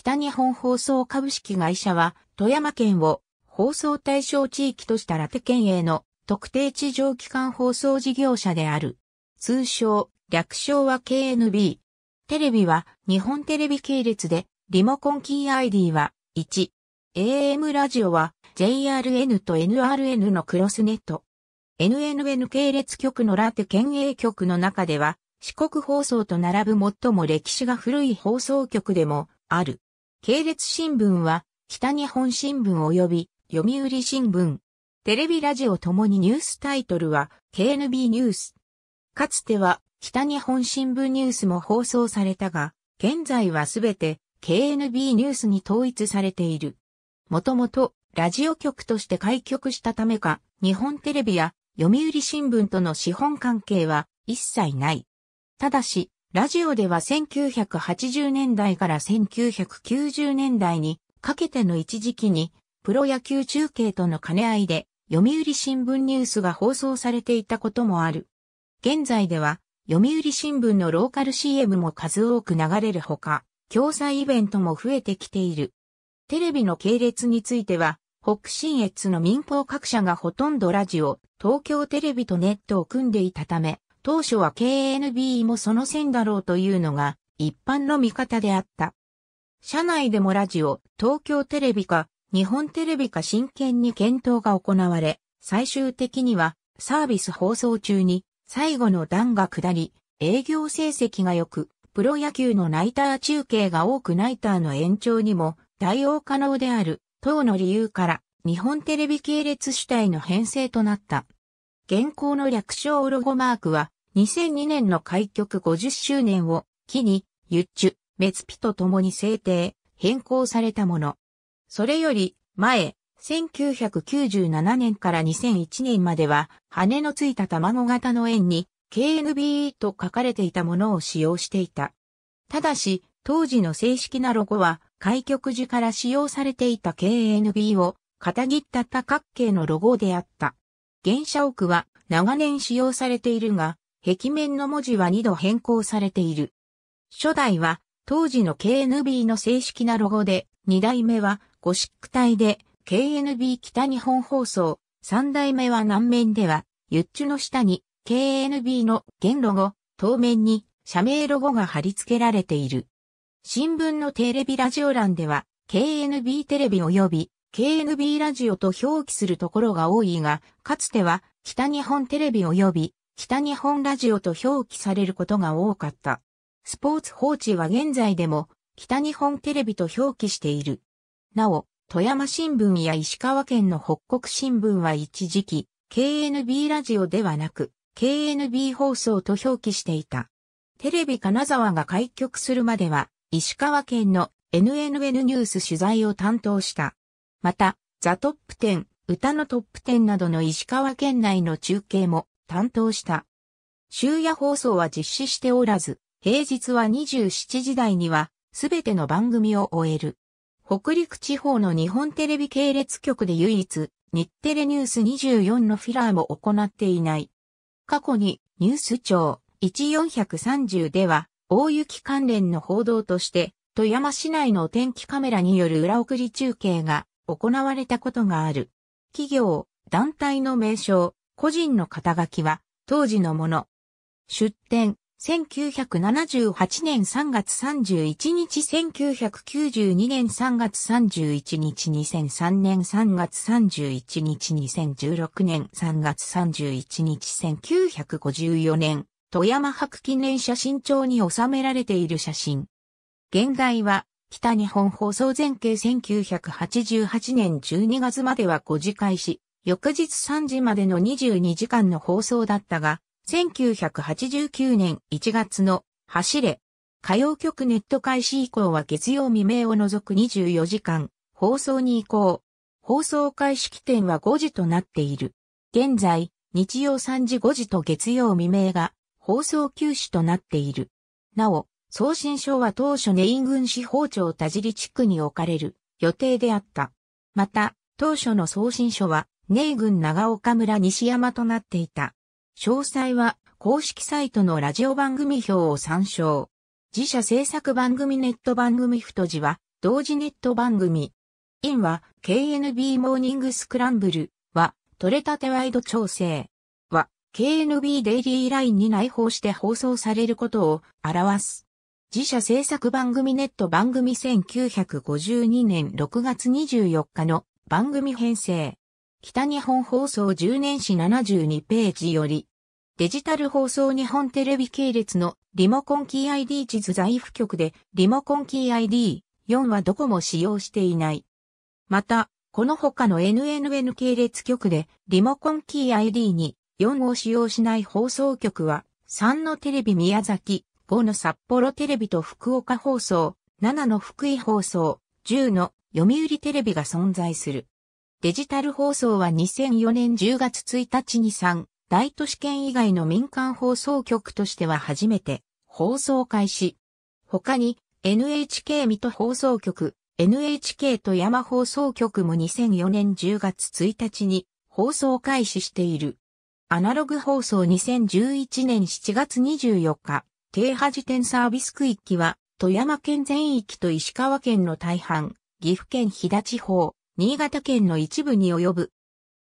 北日本放送株式会社は、富山県を放送対象地域としたラテ県営の特定地上機関放送事業者である。通称、略称は KNB。テレビは日本テレビ系列で、リモコンキー ID は1。AM ラジオは JRN と NRN のクロスネット。NNN 系列局のラテ県営局の中では、四国放送と並ぶ最も歴史が古い放送局でもある。系列新聞は、北日本新聞及び読売新聞。テレビラジオともにニュースタイトルは KNB ニュース。かつては北日本新聞ニュースも放送されたが、現在はすべて KNB ニュースに統一されている。もともとラジオ局として開局したためか、日本テレビや読売新聞との資本関係は一切ない。ただし、ラジオでは1980年代から1990年代にかけての一時期にプロ野球中継との兼ね合いで読売新聞ニュースが放送されていたこともある。現在では読売新聞のローカル CM も数多く流れるほか、共催イベントも増えてきている。テレビの系列については、北信越の民放各社がほとんどラジオ、東京テレビとネットを組んでいたため、当初は KNB もその線だろうというのが一般の見方であった。社内でもラジオ、東京テレビか、日本テレビか真剣に検討が行われ、最終的にはサービス放送中に最後の段が下り、営業成績が良く、プロ野球のナイター中継が多くナイターの延長にも対応可能である、等の理由から、日本テレビ系列主体の編成となった。現行の略称ロゴマークは、2002年の開局50周年を機に、ユッチュ、メツピと共に制定、変更されたもの。それより前、1997年から2001年までは、羽のついた卵型の円に、KNBE と書かれていたものを使用していた。ただし、当時の正式なロゴは、開局時から使用されていた KNB を、片切った多角形のロゴであった。原社屋は長年使用されているが、壁面の文字は2度変更されている。初代は当時の KNB の正式なロゴで、2代目はゴシック体で KNB 北日本放送、3代目は南面では、ユッチュの下に KNB の現ロゴ、当面に社名ロゴが貼り付けられている。新聞のテレビラジオ欄では、KNB テレビ及び KNB ラジオと表記するところが多いが、かつては北日本テレビ及び北日本ラジオと表記されることが多かった。スポーツ報知は現在でも北日本テレビと表記している。なお、富山新聞や石川県の北国新聞は一時期、KNB ラジオではなく、KNB 放送と表記していた。テレビ金沢が開局するまでは、石川県の NNN ニュース取材を担当した。また、ザトップ10、歌のトップ10などの石川県内の中継も担当した。終夜放送は実施しておらず、平日は27時台にはすべての番組を終える。北陸地方の日本テレビ系列局で唯一、日テレニュース24のフィラーも行っていない。過去にニュース庁1430では大雪関連の報道として富山市内のお天気カメラによる裏送り中継が行われたことがある。企業、団体の名称、個人の肩書きは当時のもの。出展、1978年3月31日、1992年3月31日、2003年3月31日、2016年3月31日、1954年、富山博記念写真帳に収められている写真。現代は、北日本放送前景1988年12月までは5次開始。翌日3時までの22時間の放送だったが、1989年1月の走れ、歌謡曲ネット開始以降は月曜未明を除く24時間、放送に移行。放送開始起点は5時となっている。現在、日曜3時5時と月曜未明が放送休止となっている。なお、送信所は当初ネイン郡司法庁田尻地区に置かれる予定であった。また、当初の送信所はネイ軍長岡村西山となっていた。詳細は公式サイトのラジオ番組表を参照。自社制作番組ネット番組太字は同時ネット番組。インは KNB モーニングスクランブルは取れたてワイド調整は KNB デイリーラインに内包して放送されることを表す。自社制作番組ネット番組1952年6月24日の番組編成。北日本放送10年史72ページより、デジタル放送日本テレビ系列のリモコンキー ID 地図在布局でリモコンキー ID4 はどこも使用していない。また、この他の NNN 系列局でリモコンキー i d に4を使用しない放送局は3のテレビ宮崎、5の札幌テレビと福岡放送、7の福井放送、10の読売テレビが存在する。デジタル放送は2004年10月1日に3大都市圏以外の民間放送局としては初めて放送開始。他に NHK 水戸放送局、NHK 富山放送局も2004年10月1日に放送開始している。アナログ放送2011年7月24日、停波時点サービス区域は富山県全域と石川県の大半、岐阜県飛騨地方、新潟県の一部に及ぶ。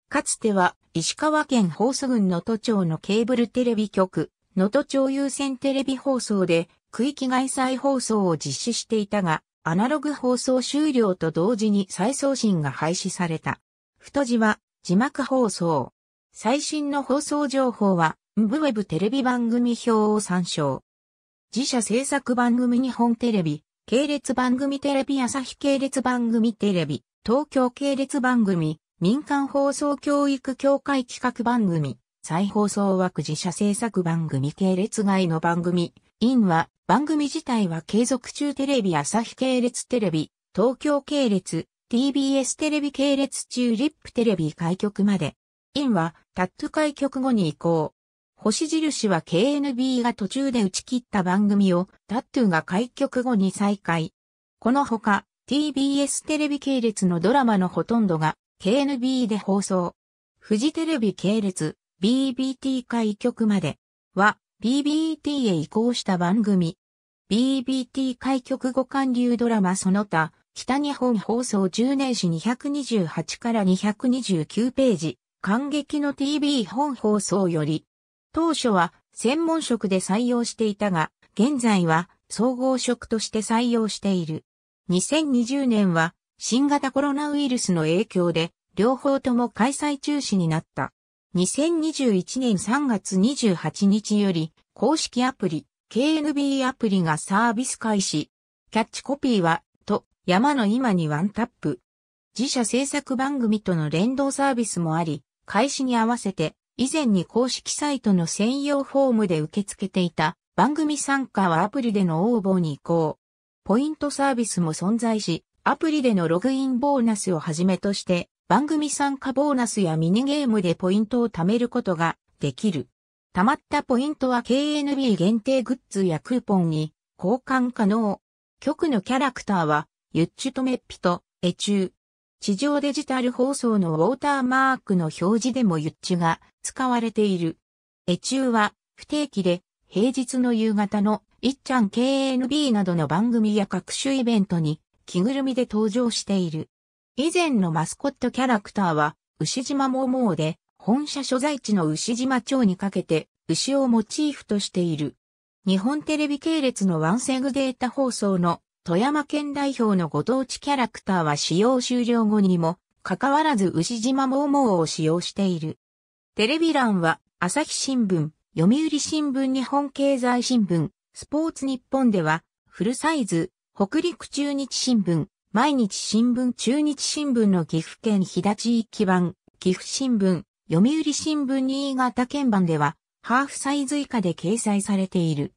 かつては石川県放送郡能登町のケーブルテレビ局、能登町優先テレビ放送で区域外再放送を実施していたが、アナログ放送終了と同時に再送信が廃止された。太字は字幕放送。最新の放送情報は、ムブウェブテレビ番組表を参照。自社制作番組日本テレビ、系列番組テレビ朝日系列番組テレビ、東京系列番組、民間放送教育協会企画番組、再放送枠自社制作番組系列外の番組、インは、番組自体は継続中テレビ朝日系列テレビ、東京系列、TBS テレビ系列中リップテレビ開局まで。インは、タット開局後に移行。星印は KNB が途中で打ち切った番組をタットゥが開局後に再開。このほか、TBS テレビ系列のドラマのほとんどが KNB で放送。フジテレビ系列 BBT 開局までは BBT へ移行した番組。BBT 開局後韓流ドラマその他、北日本放送10年史228から229ページ、感激の TV 本放送より、当初は専門職で採用していたが、現在は総合職として採用している。2020年は新型コロナウイルスの影響で両方とも開催中止になった。2021年3月28日より公式アプリ KNB アプリがサービス開始。キャッチコピーはと山の今にワンタップ。自社制作番組との連動サービスもあり、開始に合わせて以前に公式サイトの専用フォームで受け付けていた番組参加はアプリでの応募に移行。ポイントサービスも存在し、アプリでのログインボーナスをはじめとして、番組参加ボーナスやミニゲームでポイントを貯めることができる。貯まったポイントは KNB 限定グッズやクーポンに交換可能。局のキャラクターは、ユッチュとメッピと、エチュー。地上デジタル放送のウォーターマークの表示でもユッチュが使われている。エチューは不定期で平日の夕方のいっちゃん KNB などの番組や各種イベントに着ぐるみで登場している。以前のマスコットキャラクターは、牛島もモで、本社所在地の牛島町にかけて、牛をモチーフとしている。日本テレビ系列のワンセグデータ放送の富山県代表のご当地キャラクターは使用終了後にも、かかわらず牛島もモを使用している。テレビ欄は、朝日新聞、読売新聞日本経済新聞、スポーツ日本では、フルサイズ、北陸中日新聞、毎日新聞中日新聞の岐阜県日立一基版、岐阜新聞、読売新聞新潟県版では、ハーフサイズ以下で掲載されている。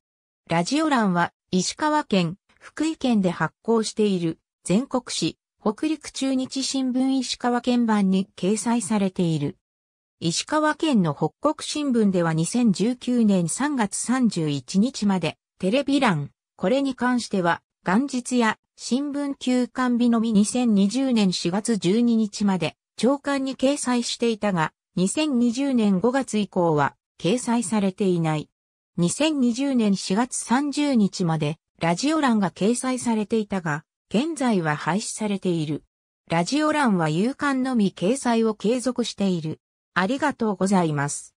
ラジオ欄は、石川県、福井県で発行している、全国紙、北陸中日新聞石川県版に掲載されている。石川県の北国新聞では2019年3月31日まで、テレビ欄。これに関しては、元日や新聞休刊日のみ2020年4月12日まで長官に掲載していたが、2020年5月以降は掲載されていない。2020年4月30日までラジオ欄が掲載されていたが、現在は廃止されている。ラジオ欄は夕刊のみ掲載を継続している。ありがとうございます。